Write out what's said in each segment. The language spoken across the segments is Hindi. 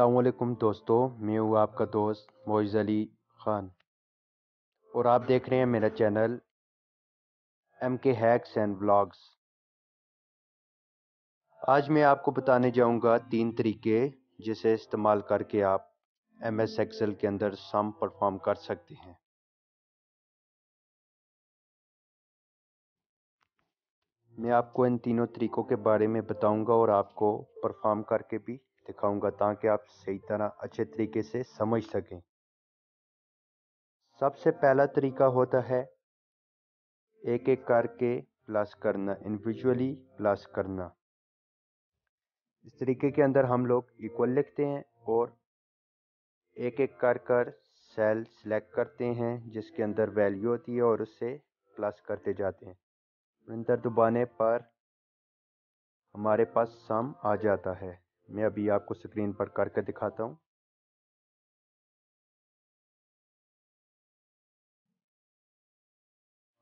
अल्लाम दोस्तों मैं हूँ आपका दोस्त मोइज़ अली ख़ान और आप देख रहे हैं मेरा channel M K hacks and blogs आज मैं आपको बताने जाऊंगा तीन तरीके जिसे इस्तेमाल करके आप एम एस एक्सल के अंदर सम परफॉर्म कर सकते हैं मैं आपको इन तीनों तरीकों के बारे में बताऊंगा और आपको परफॉर्म करके भी दिखाऊंगा ताकि आप सही तरह अच्छे तरीके से समझ सकें सबसे पहला तरीका होता है एक एक करके प्लस करना इंडिविजुअली प्लस करना इस तरीके के अंदर हम लोग इक्वल लिखते हैं और एक एक कर कर सेल सेलेक्ट करते हैं जिसके अंदर वैल्यू होती है और उससे प्लस करते जाते हैं प्रिंटर दबाने पर हमारे पास सम आ जाता है मैं अभी आपको स्क्रीन पर करके दिखाता हूँ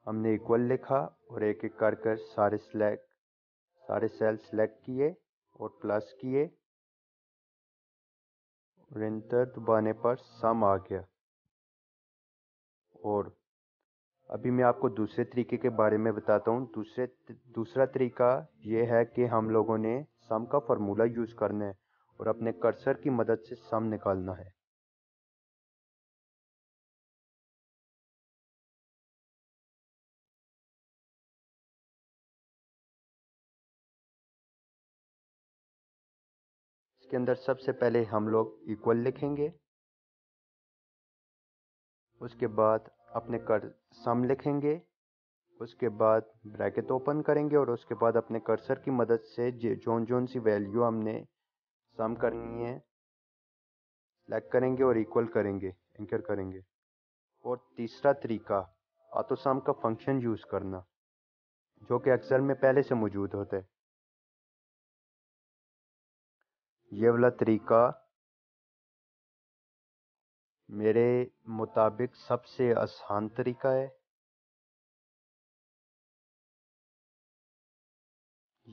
हमने इक्वल लिखा और एक एक कर कर सारे सिलेक्ट सारे सेल सिलेक्ट किए और प्लस किए और इंटर दबाने पर सम आ गया और अभी मैं आपको दूसरे तरीके के बारे में बताता हूँ दूसरे दूसरा तरीका ये है कि हम लोगों ने सम का फार्मूला यूज़ करना है और अपने कर्सर की मदद से सम निकालना है इसके अंदर सबसे पहले हम लोग इक्वल लिखेंगे उसके बाद अपने कर सम लिखेंगे उसके बाद ब्रैकेट ओपन करेंगे और उसके बाद अपने कर्सर की मदद से जोन जोन सी वैल्यू हमने सम करनी है सेलेक्ट करेंगे और इक्वल करेंगे एंकर करेंगे और तीसरा तरीका आतो सम का फंक्शन यूज़ करना जो कि अक्सर में पहले से मौजूद होता है ये वाला तरीका मेरे मुताबिक सबसे आसान तरीका है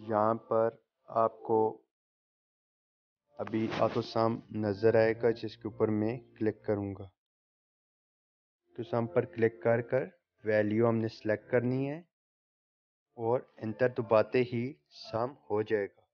यहाँ पर आपको अभी ऑटो शाम नजर आएगा जिसके ऊपर मैं क्लिक करूँगा तो साम पर क्लिक कर कर वैल्यू हमने सेलेक्ट करनी है और इंटर दबाते ही साम हो जाएगा